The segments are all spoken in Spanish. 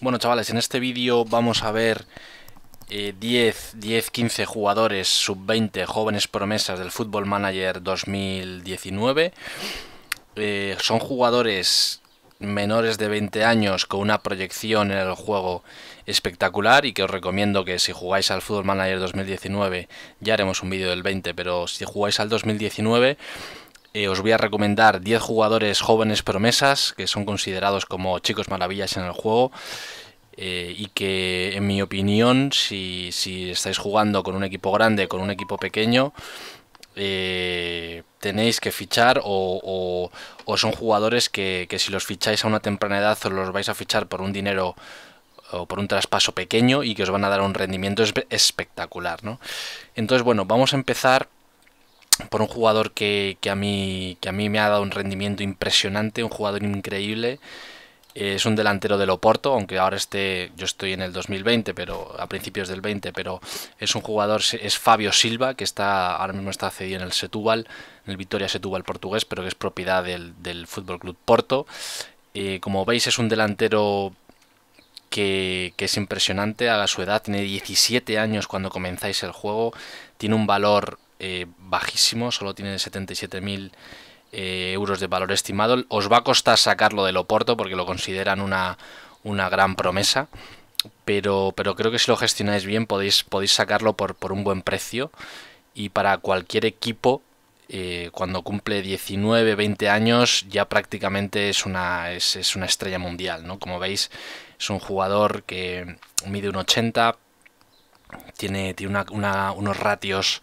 Bueno chavales, en este vídeo vamos a ver 10, 10, 15 jugadores sub-20 jóvenes promesas del Football Manager 2019. Eh, son jugadores menores de 20 años con una proyección en el juego espectacular y que os recomiendo que si jugáis al Football Manager 2019, ya haremos un vídeo del 20, pero si jugáis al 2019 eh, os voy a recomendar 10 jugadores jóvenes promesas que son considerados como chicos maravillas en el juego. Eh, y que en mi opinión, si, si, estáis jugando con un equipo grande, con un equipo pequeño, eh, tenéis que fichar o, son jugadores que, si los ficháis a una temprana edad os los vais a fichar por un dinero o por un traspaso pequeño y que os van a dar un rendimiento espectacular. ¿no? Entonces, bueno, vamos a empezar por un jugador que, a mí, que a mí me ha dado un rendimiento impresionante, un jugador increíble. Eh, es un delantero del Oporto, aunque ahora esté, yo estoy en el 2020, pero a principios del 20, pero es un jugador, es Fabio Silva, que está ahora mismo está cedido en el Setúbal, en el Vitoria Setúbal portugués, pero que es propiedad del, del Fútbol Club Porto. Eh, como veis, es un delantero que, que, es impresionante a su edad, tiene 17 años cuando comenzáis el juego, tiene un valor eh, bajísimo, solo tiene 77.000 eh, euros de valor estimado. Os va a costar sacarlo del Oporto porque lo consideran una, gran promesa, pero, pero creo que si lo gestionáis bien podéis, podéis sacarlo por, por un buen precio y para cualquier equipo eh, cuando cumple 19, 20 años ya prácticamente es una, es, una estrella mundial, Como veis es un jugador que mide un 80, tiene, tiene unos ratios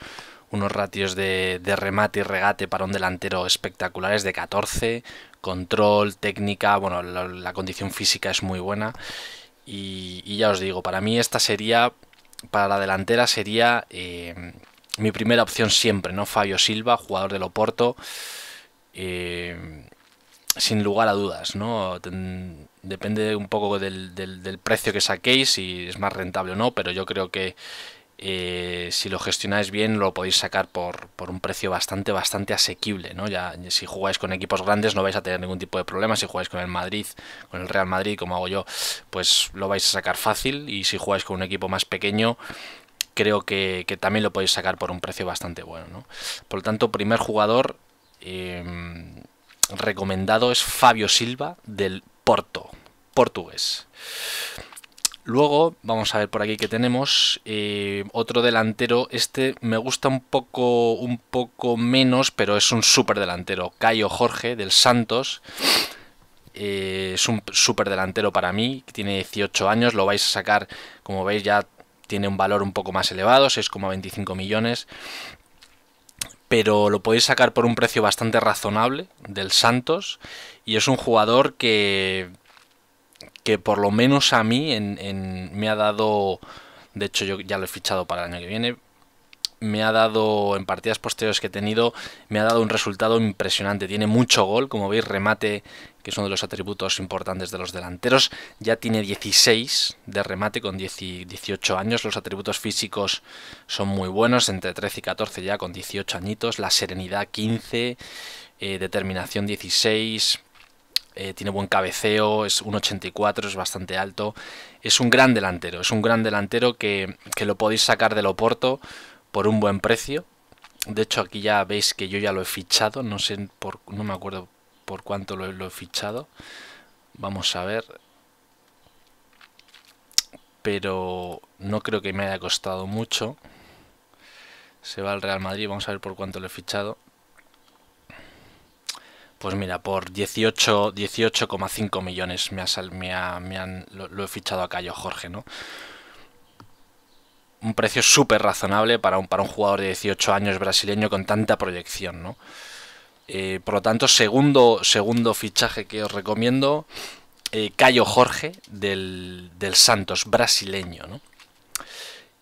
unos ratios de, remate y regate para un delantero espectaculares de 14, control, técnica, bueno, la, condición física es muy buena. Y, ya os digo, para mí esta sería, para la delantera sería eh, mi primera opción siempre, ¿no? Fabio Silva, jugador del Oporto. Eh, sin lugar a dudas, ¿no? depende un poco del, del, precio que saquéis, si es más rentable o no, pero yo creo que, eh, si lo gestionáis bien lo podéis sacar por, un precio bastante, bastante asequible. Ya, si jugáis con equipos grandes no vais a tener ningún tipo de problema. Si jugáis con el Madrid, con el Real Madrid, como hago yo, pues lo vais a sacar fácil. Y si jugáis con un equipo más pequeño, creo que, también lo podéis sacar por un precio bastante bueno. Por lo tanto, primer jugador em, recomendado es Fabio Silva del Porto, portugués. Luego, vamos a ver por aquí que tenemos eh, otro delantero. Este me gusta un poco, un poco menos, pero es un súper delantero. Cayo Jorge del Santos. Eh, es un súper delantero para mí. Tiene 18 años. Lo vais a sacar, como veis, ya tiene un valor un poco más elevado, 6,25 millones. Pero lo podéis sacar por un precio bastante razonable del Santos. Y es un jugador que que por lo menos a mí en, me ha dado, de hecho yo ya lo he fichado para el año que viene, me ha dado en partidas posteriores que he tenido, me ha dado un resultado impresionante. Tiene mucho gol, como veis, remate, que es uno de los atributos importantes de los delanteros. Ya tiene 16 de remate con 18 años. Los atributos físicos son muy buenos, entre 13 y 14 ya con 18 añitos. La serenidad 15, eh, determinación 16, eh, tiene buen cabeceo, es un 84, es bastante alto. Es un gran delantero, es un gran delantero que, lo podéis sacar del Oporto por un buen precio. De hecho, aquí ya veis que yo ya lo he fichado, no sé por, no me acuerdo por cuánto lo he fichado. Vamos a ver. Pero no creo que me haya costado mucho. Se va al Real Madrid, vamos a ver por cuánto lo he fichado. Pues mira, por 18,5 millones me, ha, me, lo, he fichado a Cayo Jorge, ¿no? Un precio súper razonable para un, para un jugador de 18 años brasileño con tanta proyección, ¿no? Eh, por lo tanto, segundo, segundo fichaje que os recomiendo, eh, Cayo Jorge del, Santos, brasileño,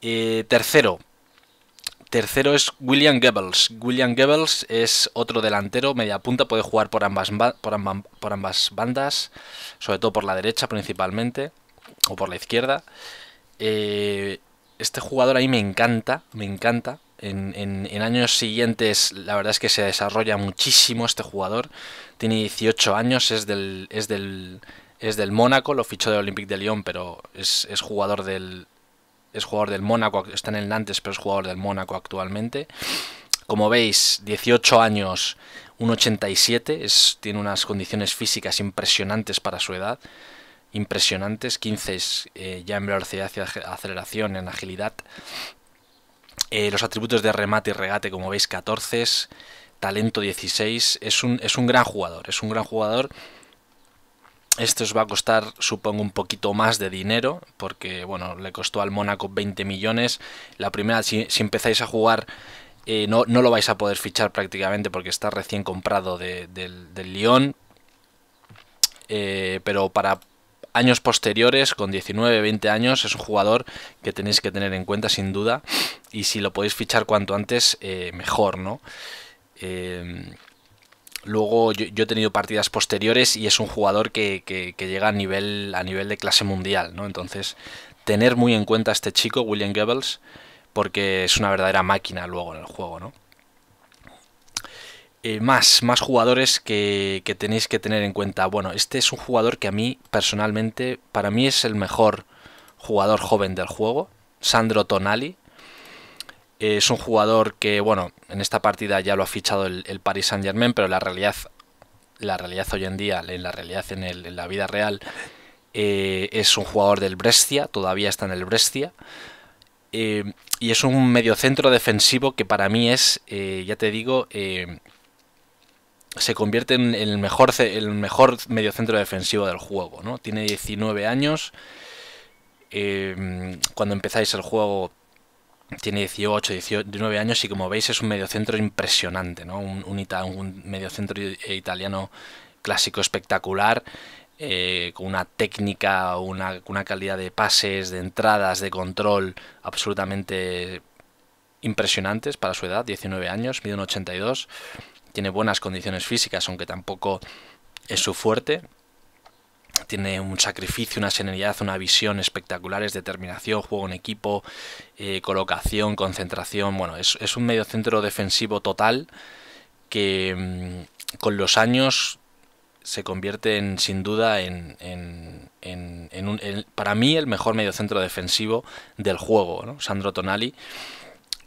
eh, tercero, Tercero es William Goebbels. William Goebbels es otro delantero, media punta, puede jugar por ambas, por, bandas, sobre todo por la derecha principalmente, o por la izquierda. Eh, este jugador ahí me encanta, me encanta. En, años siguientes la verdad es que se desarrolla muchísimo este jugador. Tiene 18 años, es del, es del, es del Mónaco, lo fichó de Olympique de Lyon, pero es jugador del, es jugador del Mónaco, está en el Nantes, pero es jugador del Mónaco actualmente. Como veis, 18 años, 1,87, es, tiene unas condiciones físicas impresionantes para su edad, impresionantes, 15 eh, ya en velocidad y aceleración, en agilidad. Eh, los atributos de remate y regate, como veis, 14, talento 16, es un, es un gran jugador, es un gran jugador esto os va a costar, supongo, un poquito más de dinero, porque bueno, le costó al Mónaco 20 millones. La primera, si, empezáis a jugar, eh, no, no, lo vais a poder fichar prácticamente porque está recién comprado del, del Lyon. Eh, pero para años posteriores, con 19, 20 años, es un jugador que tenéis que tener en cuenta sin duda. Y si lo podéis fichar cuanto antes, eh, mejor, ¿no? Luego yo, he tenido partidas posteriores y es un jugador que, llega a nivel, a nivel de clase mundial, ¿no? Entonces, tener muy en cuenta a este chico, William Goebbels, porque es una verdadera máquina luego en el juego, ¿no? Eh, más, más jugadores que, que, tenéis que tener en cuenta. Bueno, este es un jugador que a mí, personalmente, para mí es el mejor jugador joven del juego, Sandro Tonali, es un jugador que, bueno, en esta partida ya lo ha fichado el, Paris Saint Germain, pero la realidad, la realidad hoy en día, en la realidad en, la vida real, eh, es un jugador del Brescia, todavía está en el Brescia. Eh, y es un mediocentro defensivo que para mí es, eh, ya te digo, se convierte en el mejor, el mejor mediocentro defensivo del juego. ¿no? Tiene 19 años. cuando empezáis el juego tiene 18, 19 años y como veis es un mediocentro impresionante, ¿no? Un, un, mediocentro italiano clásico espectacular, eh, con una técnica, una, una calidad de pases, de entradas, de control absolutamente impresionantes para su edad, 19 años, mide un 82, tiene buenas condiciones físicas, aunque tampoco es su fuerte tiene un sacrificio, una serenidad, una visión espectaculares, determinación, juego en equipo, eh, colocación, concentración. Bueno, es, es, un medio centro defensivo total que mm, con los años se convierte en, sin duda en, en, en un, para mí el mejor mediocentro defensivo del juego, Sandro Tonali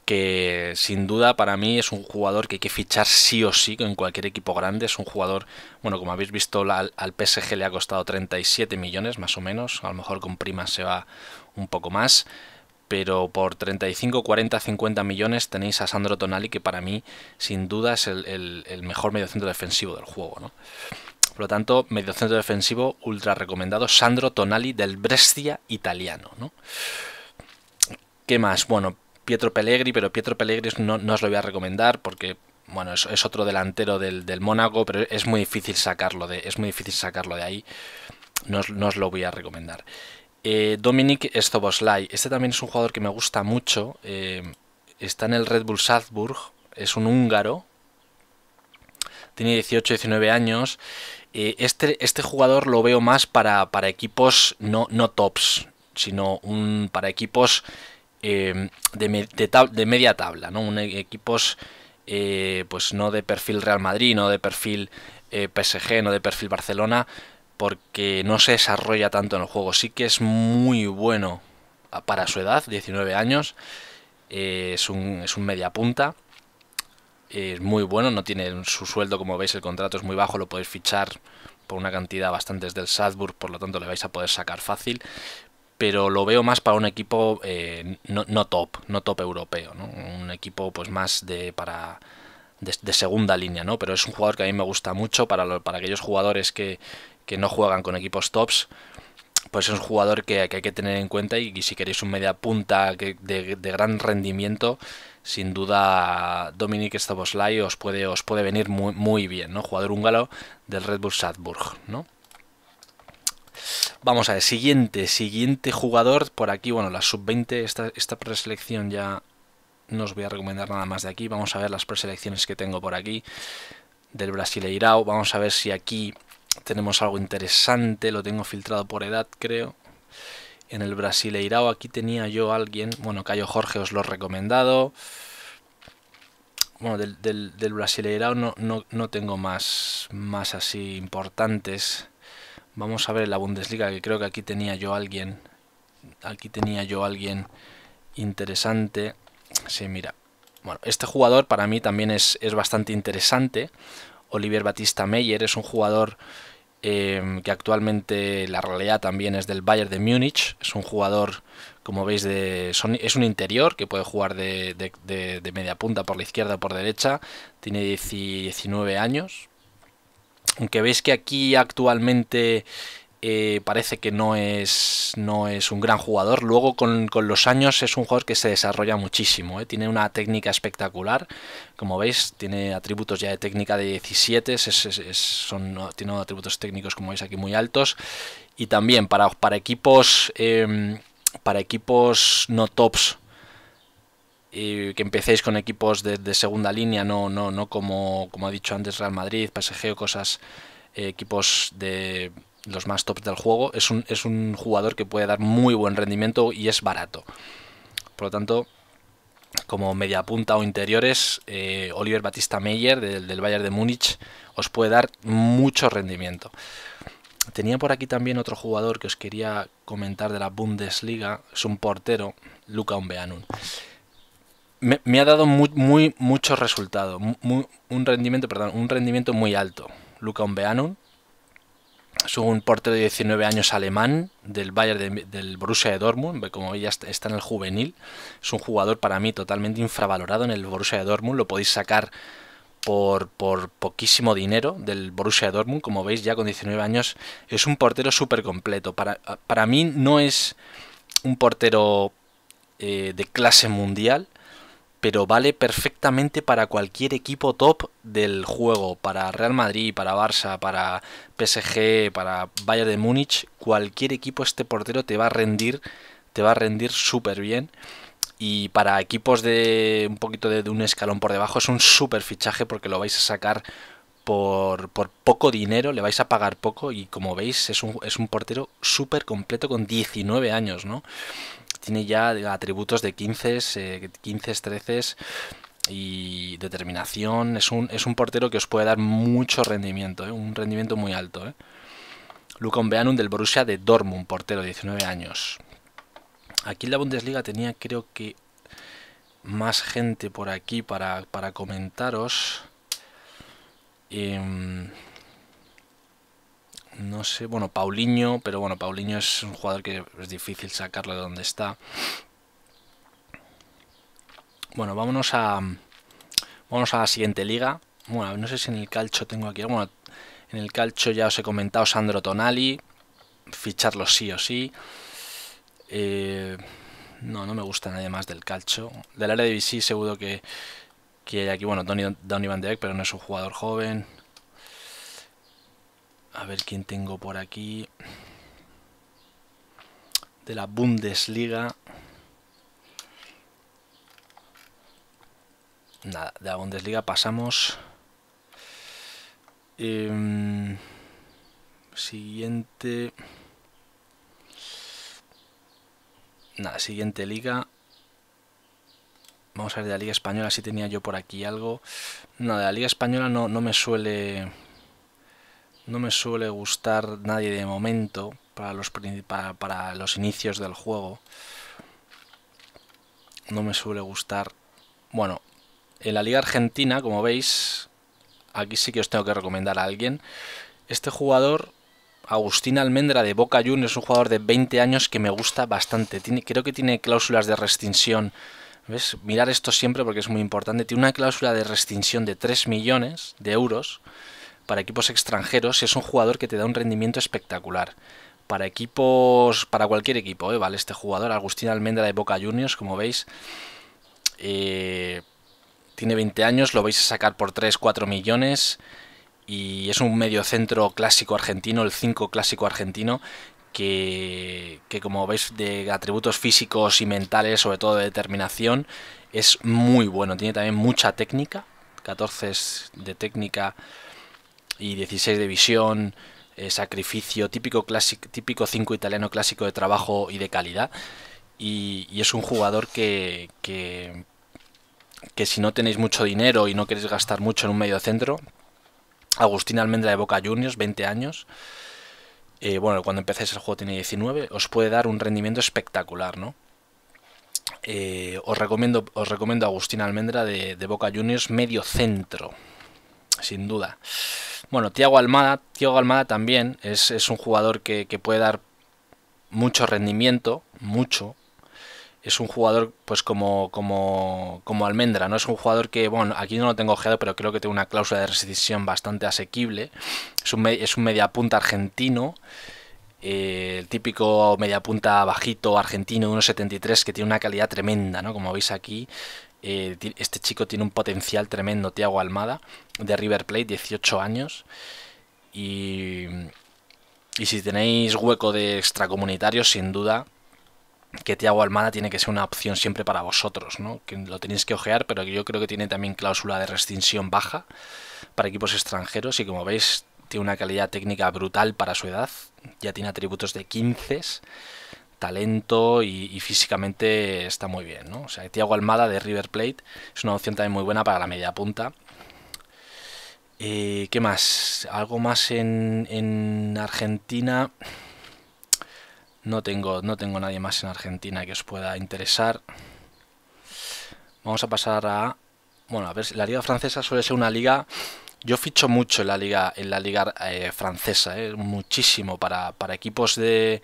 que sin duda para mí es un jugador que hay que fichar sí o sí en cualquier equipo grande. Es un jugador, bueno, como habéis visto, al PSG le ha costado 37 millones más o menos. A lo mejor con primas se va un poco más. Pero por 35, 40, 50 millones tenéis a Sandro Tonali, que para mí sin duda es el, el mejor mediocentro defensivo del juego. ¿no? Por lo tanto, mediocentro defensivo ultra recomendado, Sandro Tonali del Brescia italiano. ¿no? ¿Qué más? Bueno, Pietro Pellegri, pero Pietro Pellegrini no, no os lo voy a recomendar porque bueno, es, otro delantero del, Mónaco, pero es muy difícil sacarlo de, es muy difícil sacarlo de ahí. No os, lo voy a recomendar. Eh, Dominic Stoboslai, este también es un jugador que me gusta mucho. Eh, está en el Red Bull Salzburg, es un húngaro. Tiene 18-19 años. Eh, este, este, jugador lo veo más para, equipos no, no tops, sino un, para equipos Em, de, media tabla, ¿no? Un, e, equipos eh, pues no de perfil Real Madrid, no de perfil eh, PSG, no de perfil Barcelona, porque no se desarrolla tanto en el juego. Sí que es muy bueno para su edad, 19 años, eh, es, un, es un media punta. Es muy bueno, no tiene su sueldo, como veis, el contrato es muy bajo, lo podéis fichar por una cantidad bastante desde el Salzburg, por lo tanto le vais a poder sacar fácil pero lo veo más para un equipo eh, no, top, no top europeo, un equipo pues más de para de, segunda línea, ¿no? Pero es un jugador que a mí me gusta mucho para, para aquellos jugadores que, que, no juegan con equipos tops. Pues es un jugador que, hay que tener en cuenta y, si queréis un media punta de, gran rendimiento, sin duda Dominic Stavoslai os puede, os puede venir muy, muy bien, ¿no? Jugador húngaro del Red Bull Salzburg, ¿no? Vamos a ver, siguiente, siguiente jugador por aquí, bueno, la sub-20, esta, esta preselección ya no os voy a recomendar nada más de aquí, vamos a ver las preselecciones que tengo por aquí del Brasileirao, vamos a ver si aquí tenemos algo interesante, lo tengo filtrado por edad creo, en el Brasileirao aquí tenía yo a alguien, bueno, Cayo Jorge os lo he recomendado, bueno, del, Brasileirao no, no, tengo más, más así importantes, Vamos a ver la Bundesliga, que creo que aquí tenía yo alguien. Aquí tenía yo alguien interesante. Sí, mira. Bueno, este jugador para mí también es, bastante interesante. Olivier Batista Meyer es un jugador em, que actualmente la realidad también es del Bayern de Múnich. Es un jugador, como veis, de, es un interior que puede jugar de, de, media punta por la izquierda o por derecha. Tiene 19 años, aunque veis que aquí actualmente eh, parece que no es, no es un gran jugador. Luego con, los años es un jugador que se desarrolla muchísimo. Eh. Tiene una técnica espectacular. Como veis, tiene atributos ya de técnica de 17. Es, tiene atributos técnicos, como veis aquí, muy altos. Y también para, para equipos... Em, para equipos no tops que empecéis con equipos de, segunda línea, no, no, no como, como ha dicho antes Real Madrid, PSG cosas, eh, equipos de los más tops del juego. Es un, es un jugador que puede dar muy buen rendimiento y es barato. Por lo tanto, como media punta o interiores, eh, Oliver Batista Meyer del, Bayern de Múnich os puede dar mucho rendimiento. Tenía por aquí también otro jugador que os quería comentar de la Bundesliga, es un portero, Luca Umbeanun me, ha dado muy, muchos resultados, un rendimiento, un rendimiento muy alto. Luca Umbeanum es un portero de 19 años alemán del Bayern del Borussia de Dortmund, como ya está en el juvenil, es un jugador para mí totalmente infravalorado en el Borussia de Dortmund, lo podéis sacar por, poquísimo dinero del Borussia de Dortmund, como veis ya con 19 años, es un portero súper completo. Para, para, mí no es un portero eh, de clase mundial, pero vale perfectamente para cualquier equipo top del juego, para Real Madrid, para Barça, para PSG, para Bayern de Múnich, cualquier equipo este portero te va a rendir, te va a rendir súper bien. Y para equipos de un poquito de, un escalón por debajo es un súper fichaje porque lo vais a sacar por, por, poco dinero, le vais a pagar poco y como veis es un, es un portero súper completo con 19 años, ¿no? tiene ya atributos de 15, 15, 13 y determinación. Es un, es un portero que os puede dar mucho rendimiento, eh, un rendimiento muy alto. ¿eh? Lucon del Borussia de Dortmund, portero, 19 años. Aquí en la Bundesliga tenía creo que más gente por aquí para, comentaros. Em, no sé, bueno, Paulinho, pero bueno, Paulinho es un jugador que es difícil sacarlo de donde está. Bueno, vámonos a, vámonos a la siguiente liga. Bueno, no sé si en el calcho tengo aquí, bueno, en el calcho ya os he comentado Sandro Tonali, ficharlo sí o sí. Eh, no, no me gusta nadie más del calcho. Del área de BC seguro que, que hay aquí, bueno, Donny, Van de pero no es un jugador joven. A ver quién tengo por aquí. De la Bundesliga. Nada, de la Bundesliga pasamos. Em, siguiente. Nada, siguiente liga. Vamos a ver de la Liga Española si tenía yo por aquí algo. No, de la Liga Española no, no me suele no me suele gustar nadie de momento para los, para, para los inicios del juego. No me suele gustar. Bueno, en la Liga Argentina, como veis, aquí sí que os tengo que recomendar a alguien. Este jugador, Agustín Almendra de Boca Juniors, es un jugador de 20 años que me gusta bastante. Tiene, creo que tiene cláusulas de rescisión. ¿Ves? Mirar esto siempre porque es muy importante. Tiene una cláusula de rescisión de 3 millones de euros para equipos extranjeros es un jugador que te da un rendimiento espectacular. Para equipos, para cualquier equipo, ¿eh? vale este jugador, Agustín Almendra de Boca Juniors, como veis, eh, tiene 20 años, lo vais a sacar por 3-4 millones y es un medio centro clásico argentino, el 5 clásico argentino, que, que, como veis de atributos físicos y mentales, sobre todo de determinación, es muy bueno. Tiene también mucha técnica, 14 de técnica y 16 de visión, eh, sacrificio, típico, clásico, típico 5 italiano clásico de trabajo y de calidad. Y, es un jugador que, que, que, si no tenéis mucho dinero y no queréis gastar mucho en un medio centro, Agustín Almendra de Boca Juniors, 20 años, eh, bueno, cuando empecéis el juego tiene 19, os puede dar un rendimiento espectacular, ¿no? Eh, os, recomiendo, os recomiendo Agustín Almendra de, de Boca Juniors, medio centro, sin duda. Bueno, Tiago Almada, Tiago Almada también es, un jugador que, puede dar mucho rendimiento, mucho. Es un jugador, pues como, como, como Almendra, ¿no? Es un jugador que, bueno, aquí no lo tengo ojeado, pero creo que tiene una cláusula de rescisión bastante asequible. Es un, es un mediapunta argentino. Eh, el típico mediapunta bajito argentino 1,73 que tiene una calidad tremenda, ¿no? Como veis aquí, eh, este chico tiene un potencial tremendo, Tiago Almada, de River Plate, 18 años. Y, si tenéis hueco de extracomunitarios, sin duda que Tiago Almada tiene que ser una opción siempre para vosotros, ¿no? Que lo tenéis que ojear, pero yo creo que tiene también cláusula de rescisión baja para equipos extranjeros y como veis tiene una calidad técnica brutal para su edad, ya tiene atributos de 15, talento y, físicamente está muy bien, ¿no? O sea, Tiago Almada de River Plate es una opción también muy buena para la media punta. Eh, ¿Qué más? Algo más en, Argentina. No tengo, no tengo nadie más en Argentina que os pueda interesar. Vamos a pasar a. Bueno, a ver, la liga francesa suele ser una liga. Yo ficho mucho en la liga, en la liga eh, francesa, eh, muchísimo para equipos de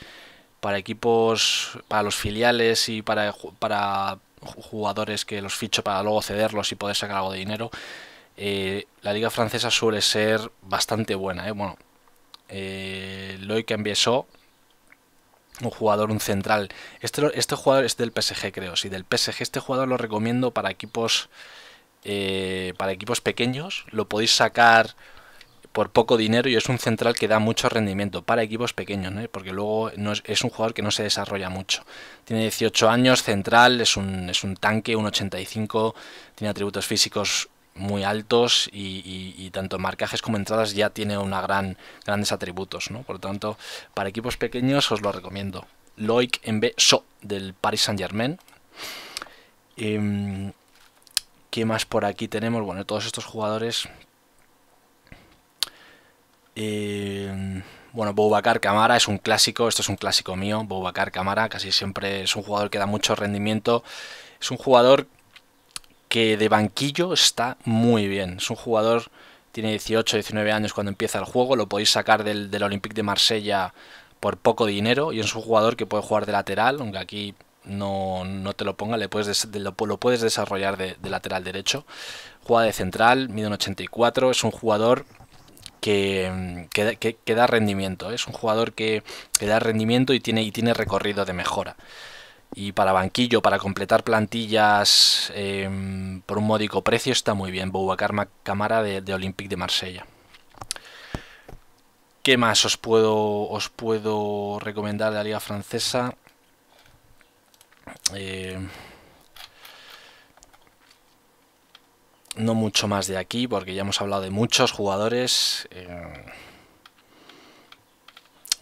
para equipos, para los filiales y para, para jugadores que los ficho para luego cederlos y poder sacar algo de dinero. Eh, la liga francesa suele ser bastante buena. Eh. Bueno, eh, Loic Ambiesó, un jugador, un central. Este, este jugador es del PSG, creo. Si del PSG. Este jugador lo recomiendo para equipos, eh, para equipos pequeños. Lo podéis sacar por poco dinero y es un central que da mucho rendimiento para equipos pequeños, porque luego no es, un jugador que no se desarrolla mucho. Tiene 18 años, central, es un, es un tanque, un 85, tiene atributos físicos muy altos y, tanto marcajes como entradas ya tiene una gran grandes atributos, ¿no? Por lo tanto, para equipos pequeños os lo recomiendo. Loic en So del Paris Saint Germain. Em, ¿Qué más por aquí tenemos? Bueno, todos estos jugadores eh, bueno, Boubacar Camara es un clásico, esto es un clásico mío, Boubacar Camara casi siempre es un jugador que da mucho rendimiento, es un jugador que de banquillo está muy bien, es un jugador, tiene 18, 19 años cuando empieza el juego, lo podéis sacar del, Olympique de Marsella por poco dinero y es un jugador que puede jugar de lateral, aunque aquí no, no te lo ponga, le puedes, lo, puedes desarrollar de, de lateral derecho, juega de central, mide un 84, es un jugador Mm, que, que, da rendimiento. ¿eh? Es un jugador que, da rendimiento y tiene, y tiene recorrido de mejora. Y para banquillo, para completar plantillas em, por un módico precio, está muy bien. Boubacar Camara de, de Olympique de Marsella. ¿Qué más os puedo, os puedo recomendar de la Liga Francesa? Eh, no mucho más de aquí porque ya hemos hablado de muchos jugadores. Eh,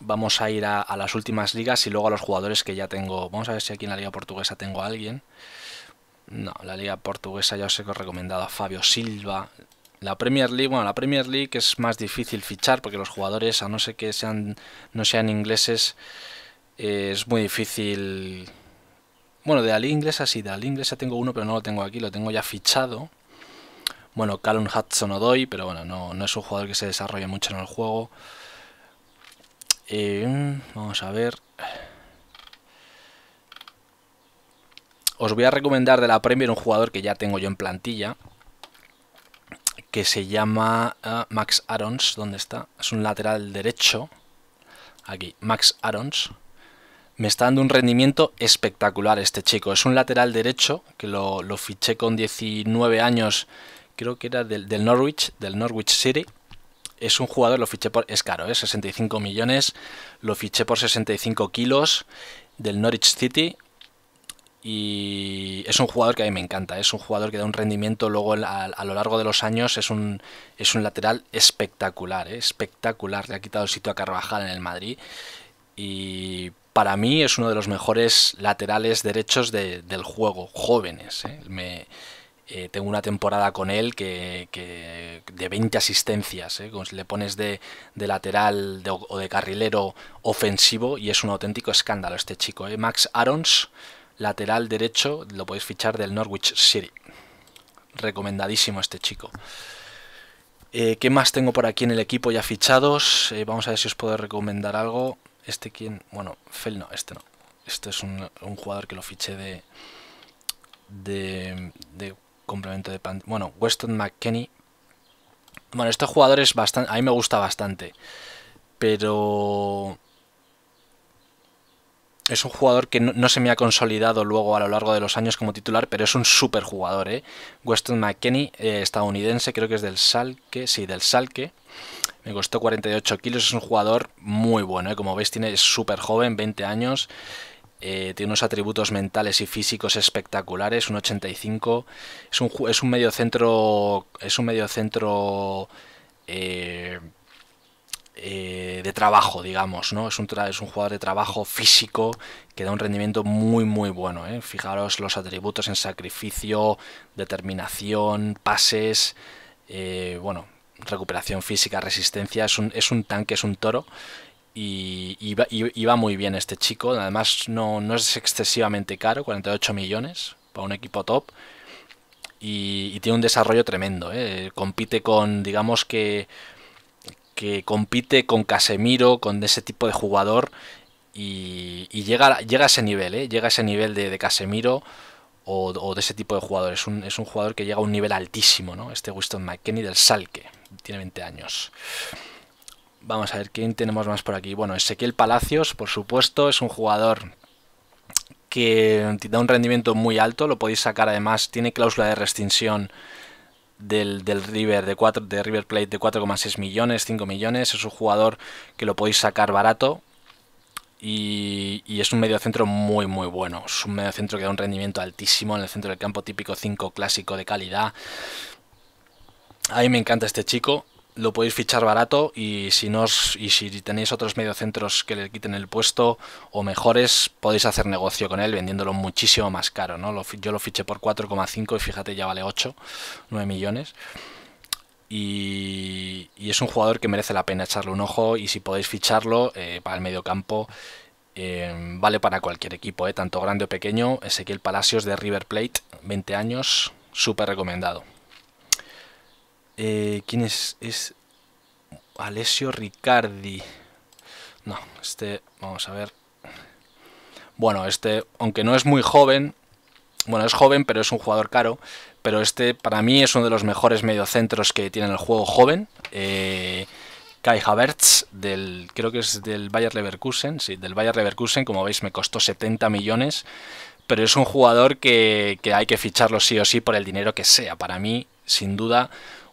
vamos a ir a, las últimas ligas y luego a los jugadores que ya tengo. Vamos a ver si aquí en la liga portuguesa tengo a alguien. No, la liga portuguesa ya os he recomendado a Fabio Silva. La Premier League, bueno, la Premier League es más difícil fichar porque los jugadores, a no ser que sean, no sean ingleses, es muy difícil... Bueno, de la inglés inglesa sí, de la inglés inglesa tengo uno, pero no lo tengo aquí, lo tengo ya fichado bueno, Callum Hudson doy, pero bueno, no, es un jugador que se desarrolle mucho en el juego. Eh, vamos a ver. Os voy a recomendar de la Premier un jugador que ya tengo yo en plantilla. Que se llama ah, Max Arons. ¿Dónde está? Es un lateral derecho. Aquí, Max Arons me está dando un rendimiento espectacular este chico. Es un lateral derecho que lo, lo, fiché con 19 años creo que era del, Norwich, del Norwich City. Es un jugador, lo fiché por. Es caro, ¿eh? 65 millones. Lo fiché por 65 kilos del Norwich City. Y es un jugador que a mí me encanta. ¿eh? Es un jugador que da un rendimiento luego a, lo largo de los años. Es un, es un lateral espectacular, ¿eh? espectacular. Le ha quitado el sitio a Carvajal en el Madrid. Y para mí es uno de los mejores laterales derechos del juego. Jóvenes. ¿eh? Me, eh, tengo una temporada con él que, de 20 asistencias, eh, le pones de, lateral o de carrilero ofensivo y es un auténtico escándalo este chico. Eh. Max Arons, lateral derecho, lo podéis fichar del Norwich City. Recomendadísimo este chico. ¿Qué más tengo por aquí en el equipo ya fichados? vamos a ver si os puedo recomendar algo. Este quién, bueno, Fell no, este no. Este es un, jugador que lo fiché de, de complemento de pantalla. Bueno, Weston McKenney. Bueno, este jugador es bastante. A mí me gusta bastante. Pero. Es un jugador que no, se me ha consolidado luego a lo largo de los años como titular, pero es un super jugador, ¿eh? Weston McKenney, eh, estadounidense, creo que es del Salque. Sí, del Salque. Me costó 48 kilos. Es un jugador muy bueno, ¿eh? Como veis, tiene, es súper joven, 20 años. Eh, tiene unos atributos mentales y físicos espectaculares, un 85, es un, es un medio centro, es un medio eh, eh, de trabajo, digamos, ¿no? Es un, es un jugador de trabajo físico que da un rendimiento muy, muy bueno. Fijaros los atributos en sacrificio, determinación, pases, bueno, recuperación física, resistencia. Es un, es un tanque, es un toro y, va, muy bien este chico. Además, no, es excesivamente caro, 48 millones para un equipo top. Y, tiene un desarrollo tremendo. ¿eh? Compite con, digamos que, que compite con Casemiro, con ese tipo de jugador. Y, llega, llega a ese nivel, ¿eh? llega a ese nivel de, Casemiro o, de ese tipo de jugadores. Es un, jugador que llega a un nivel altísimo, ¿no? Este Winston McKenney del Salque, tiene 20 años. Vamos a ver quién tenemos más por aquí. Bueno, Ezequiel Palacios, por supuesto, es un jugador que da un rendimiento muy alto, lo podéis sacar además, tiene cláusula de rescisión del, River de de River Plate de 4,6 millones, 5 millones, es un jugador que lo podéis sacar barato y, y es un mediocentro muy muy bueno, es un mediocentro que da un rendimiento altísimo en el centro del campo típico 5 clásico de calidad. A mí me encanta este chico, lo podéis fichar barato y si no y si tenéis otros mediocentros que le quiten el puesto o mejores, podéis hacer negocio con él vendiéndolo muchísimo más caro, ¿no? yo lo fiché por 4,5 y fíjate ya vale 8, 9 millones. Y, es un jugador que merece la pena echarle un ojo y si podéis ficharlo eh, para el mediocampo eh, vale para cualquier equipo, eh, tanto grande o pequeño. Ezequiel Palacios de River Plate, 20 años, súper recomendado. Eh, ¿Quién es? Alessio Riccardi. No, este, vamos a ver. Bueno, este, aunque no es muy joven, bueno, es joven, pero es un jugador caro. Pero este, para mí, es uno de los mejores mediocentros que tiene el juego joven. Eh, Kai Havertz, del, creo que es del Bayer Leverkusen, sí, del Bayer Leverkusen, como veis me costó 70 millones, pero es un jugador que, que hay que ficharlo sí o sí por el dinero que sea. Para mí, sin duda,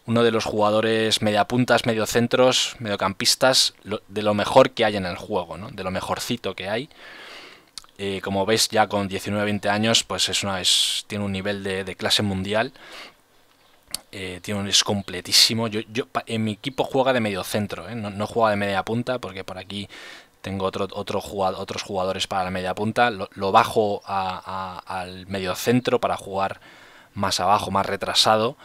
uno de los jugadores mediapuntas, mediocentros, mediocampistas, de lo mejor que hay en el juego, de lo mejorcito que hay. Eh, como veis, ya con 19-20 años, pues es una, es, tiene un nivel de, clase mundial. Eh, tiene es completísimo. Yo, en mi equipo juega de mediocentro, ¿eh? no, juega de media punta, porque por aquí tengo otro, otro otros jugadores para la media punta. Lo, bajo a, medio al mediocentro para jugar más abajo, más retrasado.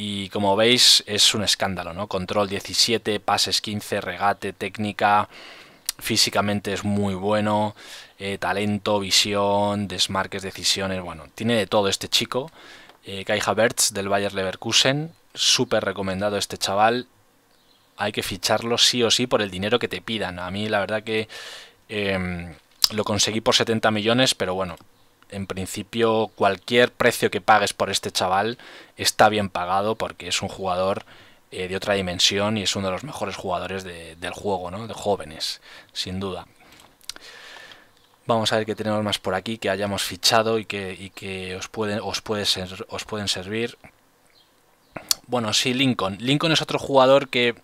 Y como veis es un escándalo, ¿no? Control 17, pases 15, regate, técnica, físicamente es muy bueno, eh, talento, visión, desmarques, decisiones, bueno, tiene de todo este chico. Eh, Kai del Bayer Leverkusen, súper recomendado este chaval. Hay que ficharlo sí o sí por el dinero que te pidan. A mí la verdad que em, lo conseguí por 70 millones, pero bueno, en principio cualquier precio que pagues por este chaval está bien pagado porque es un jugador eh, de otra dimensión y es uno de los mejores jugadores del juego, ¿no? De jóvenes, sin duda. Vamos a ver qué tenemos más por aquí que hayamos fichado y que, que os, pueden, os, puede os pueden servir. Bueno, sí, Lincoln. Lincoln es otro jugador que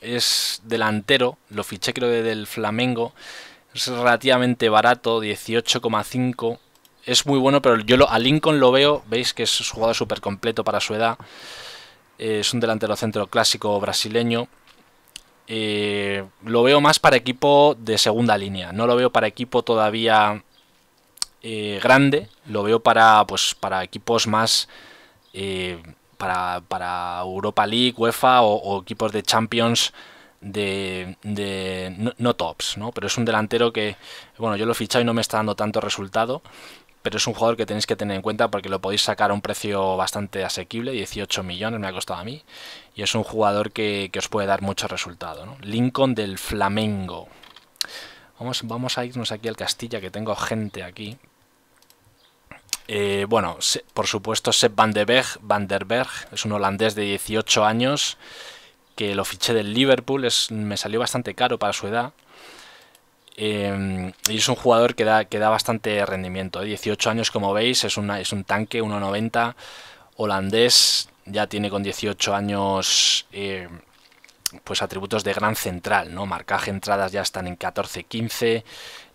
es delantero, lo fiché creo del Flamengo, es relativamente barato, 18,5 es muy bueno, pero yo a Lincoln lo veo, veis que es un jugador súper completo para su edad. Eh, es un delantero centro clásico brasileño. Eh, lo veo más para equipo de segunda línea. No lo veo para equipo todavía eh, grande. Lo veo para, pues, para equipos más... Para, para, Europa League, UEFA o, equipos de Champions de, no, tops, Pero es un delantero que, bueno, yo lo he fichado y no me está dando tanto resultado pero es un jugador que tenéis que tener en cuenta porque lo podéis sacar a un precio bastante asequible, 18 millones me ha costado a mí, y es un jugador que, os puede dar mucho resultado. Lincoln del Flamengo. Vamos, vamos a irnos aquí al Castilla, que tengo gente aquí. Eh, bueno, por supuesto, Sepp Van Berg, Van der Berg, es un holandés de 18 años que lo fiché del Liverpool, es, me salió bastante caro para su edad. Em, y es un jugador que da, da bastante rendimiento. 18 ¿eh? años, como veis, es, es un tanque, 1.90, holandés, ya tiene con 18 años eh, pues atributos de gran central, ¿no? Marcaje, entradas ya están en 14-15,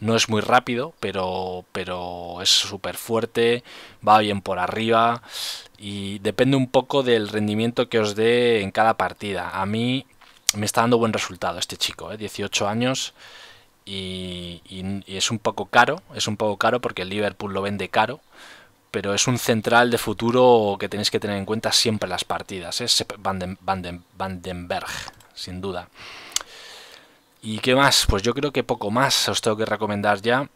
no es muy rápido, pero, pero es súper fuerte, va bien por arriba y depende un poco del rendimiento que os dé en cada partida. A mí me está dando buen resultado este chico, 18 ¿eh? años y, es un poco caro, es un poco caro porque el Liverpool lo vende caro, pero es un central de futuro que tenéis que tener en cuenta siempre las partidas, es ¿eh? Vanden, Vandenberg, sin duda. ¿Y qué más? Pues yo creo que poco más os tengo que recomendar ya.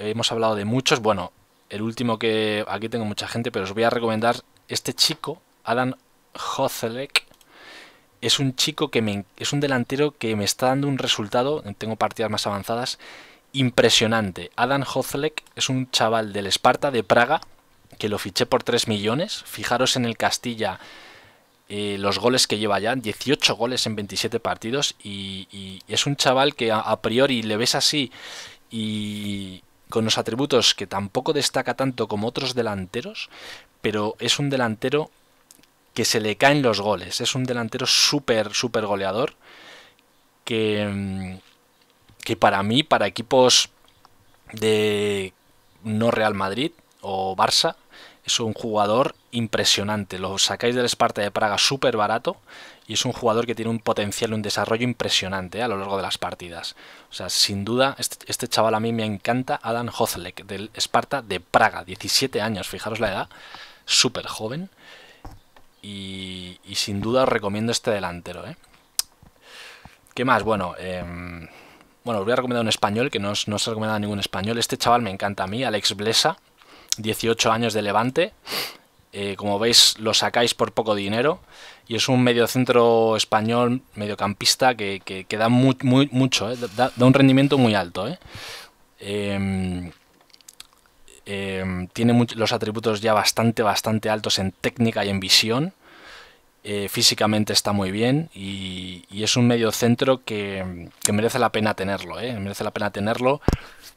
hemos hablado de muchos. Bueno, el último que aquí tengo mucha gente, pero os voy a recomendar este chico, Adam Hozelek, es un chico que me, es un delantero que me está dando un resultado, tengo partidas más avanzadas, impresionante. Adam Hozlek es un chaval del Esparta de Praga, que lo fiché por 3 millones. Fijaros en el Castilla eh, los goles que lleva ya, 18 goles en 27 partidos, y, es un chaval que a priori le ves así y con los atributos que tampoco destaca tanto como otros delanteros, pero es un delantero que se le caen los goles. Es un delantero súper, súper goleador. Que, mm, que para mí, para equipos de no Real Madrid o Barça, es un jugador impresionante. Lo sacáis del Esparta de Praga súper barato y es un jugador que tiene un potencial, un desarrollo impresionante eh, a lo largo de las partidas. O sea, sin duda, este, este chaval a mí me encanta, Adam Hozlek, del Esparta de Praga, 17 años, fijaros la edad, súper joven y, sin duda os recomiendo este delantero. ¿eh? ¿Qué más? Bueno, em, bueno, os voy a recomendar un español, que no os, no ningún español. Este chaval me encanta a mí, Alex Blesa, 18 años de Levante. Eh, como veis, lo sacáis por poco dinero. Y es un mediocentro español, mediocampista, que, que, da muy, mucho, ¿eh? da, un rendimiento muy alto. Em, Em, tiene los atributos ya bastante, bastante altos en técnica y en visión. Eh, físicamente está muy bien y, es un medio centro que, merece la pena tenerlo. ¿eh? merece la pena tenerlo.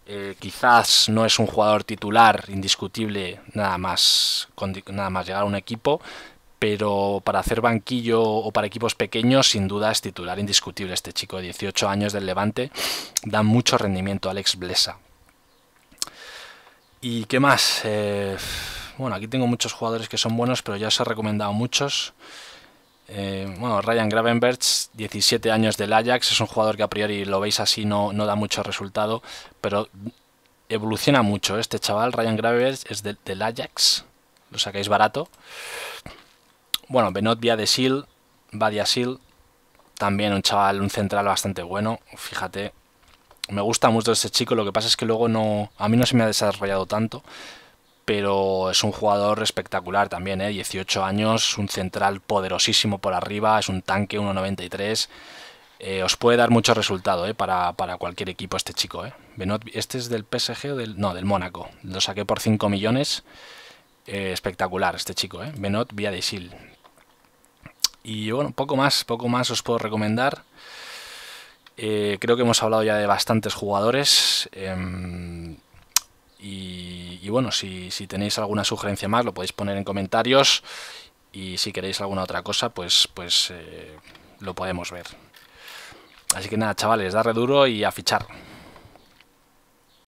Eh, quizás no es un jugador titular indiscutible nada más, nada más llegar a un equipo, pero para hacer banquillo o para equipos pequeños, sin duda es titular indiscutible este chico de 18 años del Levante. Da mucho rendimiento Alex Blesa. ¿Y qué más? Eh, bueno, aquí tengo muchos jugadores que son buenos, pero ya os he recomendado muchos. Eh, bueno, Ryan Gravenberts, 17 años del Ajax, es un jugador que a priori lo veis así, no, no da mucho resultado, pero evoluciona mucho. Este chaval, Ryan Gravenberts, es de, del Ajax, lo sacáis barato. Bueno, Benot Via de Sil, Vadia Sil, también un chaval, un central bastante bueno, fíjate, me gusta mucho ese chico, lo que pasa es que luego no, a mí no se me ha desarrollado tanto, pero es un jugador espectacular también, ¿eh? 18 años, un central poderosísimo por arriba, es un tanque 1.93. Eh, os puede dar mucho resultado ¿eh? para, cualquier equipo este chico. ¿eh? este es del PSG o del... No, del Mónaco. Lo saqué por 5 millones. Eh, espectacular este chico, ¿eh? Benot Vía de Sil. Y bueno, poco más, poco más os puedo recomendar. Eh, creo que hemos hablado ya de bastantes jugadores. Em, y, bueno, si, tenéis alguna sugerencia más, lo podéis poner en comentarios. Y si queréis alguna otra cosa, pues, pues eh, lo podemos ver. Así que nada, chavales, darle duro y a fichar.